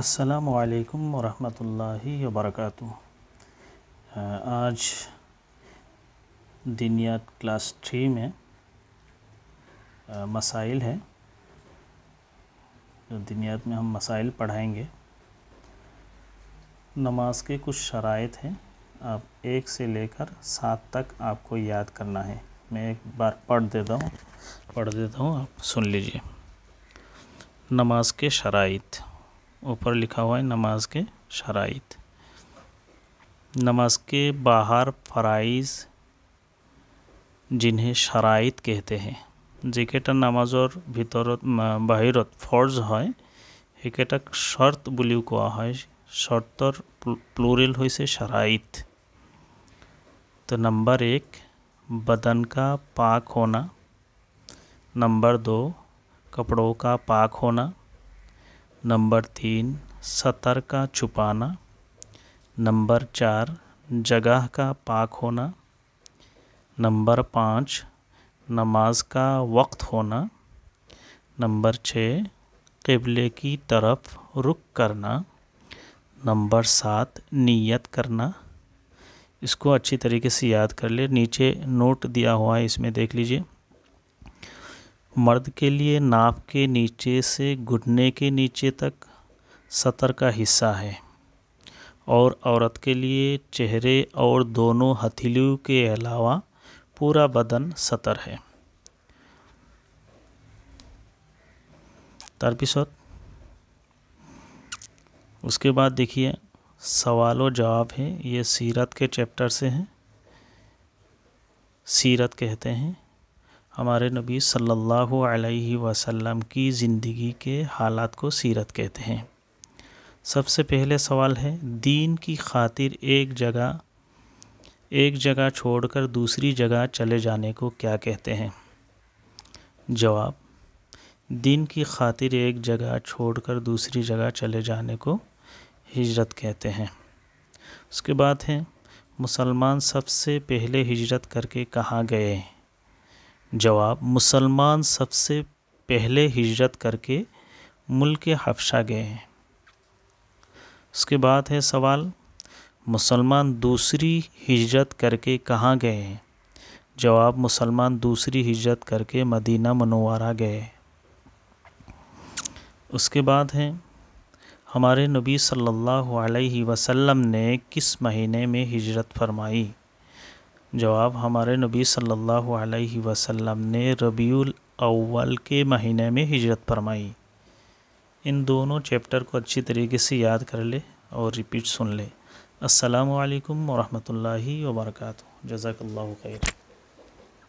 असलकम वरहमतुल्लाहि वबरकatuh आज दिनियात क्लास थ्री में uh, मसाइल है तो दिनियात में हम मसाइल पढ़ाएंगे नमाज के कुछ शराइ हैं आप एक से लेकर सात तक आपको याद करना है मैं एक बार पढ़ देता हूँ पढ़ देता हूँ आप सुन लीजिए नमाज के शराइ ऊपर लिखा हुआ है नमाज के शराइत नमाज के बाहर फ़राइज़ जिन्हें शराइत कहते हैं যেকেটা নামাজৰ भर बाहर फर्ज है सीकटा शर्त বুলিও क्या है শৰ্তৰ প্লুৰেল से शराइत तो नंबर एक बदन का पाक होना नंबर दो कपड़ों का पाक होना नंबर तीन सतर का छुपाना नंबर चार जगह का पाक होना नंबर पाँच नमाज का वक्त होना नंबर छः किबले की तरफ रुक करना नंबर सात नियत करना इसको अच्छी तरीके से याद कर ले नीचे नोट दिया हुआ है इसमें देख लीजिए मर्द के लिए नाप के नीचे से घुटने के नीचे तक सतर का हिस्सा है और औरत के लिए चेहरे और दोनों हथेलियों के अलावा पूरा बदन सतर है তাৰপিছত उसके बाद देखिए सवाल और जवाब है ये सीरत के चैप्टर से हैं सीरत कहते हैं हमारे नबी सल्लल्लाहु अलैहि वसल्लम की ज़िंदगी के हालात को सीरत कहते हैं सबसे पहले सवाल है दीन की खातिर एक जगह एक जगह छोड़कर दूसरी जगह चले जाने को क्या कहते हैं जवाब दीन की खातिर एक जगह छोड़कर दूसरी जगह चले जाने को हिजरत कहते हैं उसके बाद है मुसलमान सबसे पहले हिजरत करके कहाँ गए जवाब मुसलमान सबसे पहले हिजरत करके मुल्क हफ्शा गए हैं उसके बाद है सवाल मुसलमान दूसरी हिजरत करके कहाँ गए हैं जवाब मुसलमान दूसरी हिजरत करके मदीना मनोवारा गए उसके बाद हैं हमारे नबी सल्लल्लाहु अलैहि वसल्लम ने किस महीने में हिजरत फरमाई जवाब हमारे नबी सल्लल्लाहु अलैहि वसल्लम ने रबीउल अव्वल के महीने में हिजरत फरमाई इन दोनों चैप्टर को अच्छी तरीके से याद कर ले और रिपीट सुन ले अस्सलाम वालेकुम वरहमतुल्लाहि वबरकatuh जजाकल्लाहु खैर